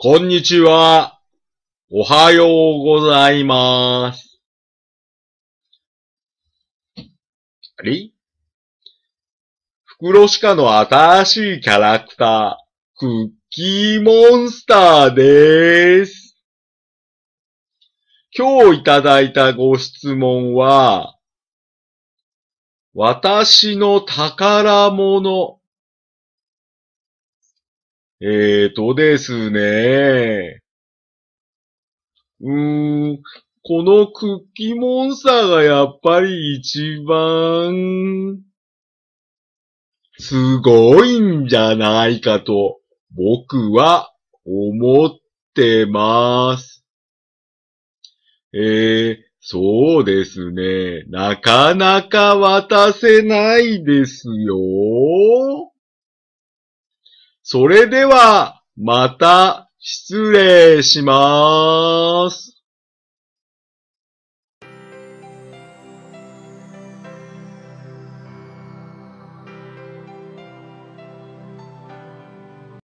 こんにちは。おはようございます。あれ袋クロの新しいキャラクター、クッキーモンスターでーす。今日いただいたご質問は、私の宝物えーとですね。うーん、このクッキーモンスターがやっぱり一番、すごいんじゃないかと、僕は思ってます。えー、そうですね。なかなか渡せないですよ。それでは、また、失礼しまーす。